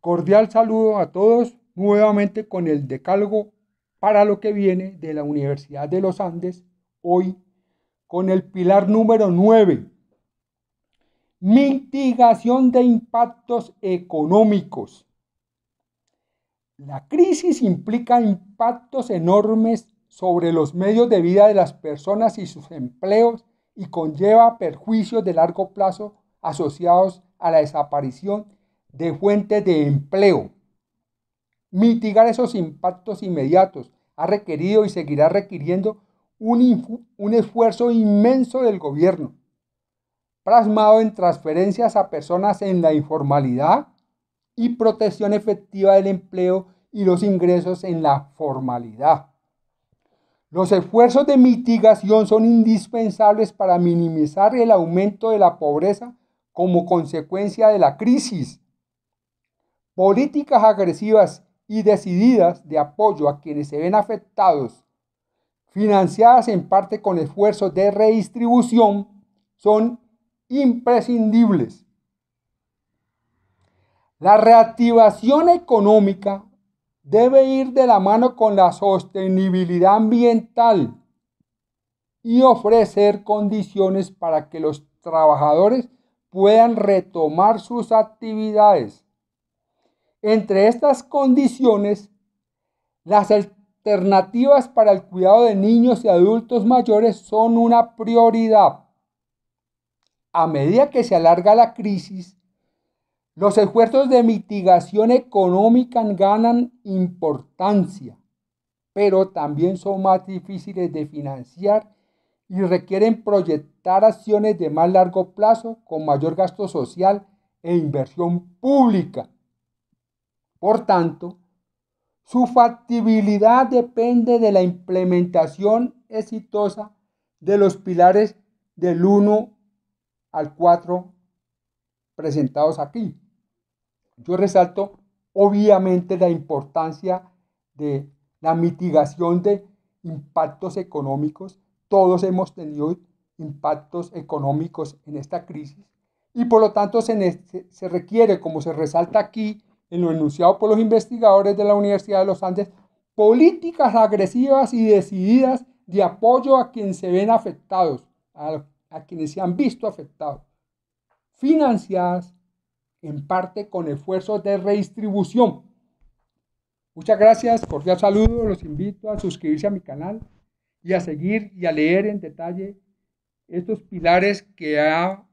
Cordial saludo a todos, nuevamente con el decálogo para lo que viene de la Universidad de los Andes, hoy con el pilar número 9, mitigación de impactos económicos. La crisis implica impactos enormes sobre los medios de vida de las personas y sus empleos y conlleva perjuicios de largo plazo asociados a la desaparición de fuentes de empleo. Mitigar esos impactos inmediatos ha requerido y seguirá requiriendo un, esfuerzo inmenso del gobierno, plasmado en transferencias a personas en la informalidad y protección efectiva del empleo y los ingresos en la formalidad. Los esfuerzos de mitigación son indispensables para minimizar el aumento de la pobreza como consecuencia de la crisis políticas agresivas y decididas de apoyo a quienes se ven afectados, financiadas en parte con esfuerzos de redistribución, son imprescindibles. La reactivación económica debe ir de la mano con la sostenibilidad ambiental y ofrecer condiciones para que los trabajadores puedan retomar sus actividades. Entre estas condiciones, las alternativas para el cuidado de niños y adultos mayores son una prioridad. A medida que se alarga la crisis, los esfuerzos de mitigación económica ganan importancia, pero también son más difíciles de financiar y requieren proyectar acciones de más largo plazo con mayor gasto social e inversión pública. Por tanto, su factibilidad depende de la implementación exitosa de los pilares del 1 al 4 presentados aquí. Yo resalto obviamente la importancia de la mitigación de impactos económicos. Todos hemos tenido impactos económicos en esta crisis y por lo tanto se, se requiere, como se resalta aquí, en lo enunciado por los investigadores de la Universidad de los Andes, políticas agresivas y decididas de apoyo a quienes se ven afectados, a, quienes se han visto afectados, financiadas en parte con esfuerzos de redistribución. Muchas gracias, cordial saludo, los invito a suscribirse a mi canal y a seguir y a leer en detalle estos pilares que ha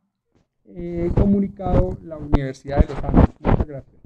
eh, comunicado la Universidad de los Andes. Muchas gracias.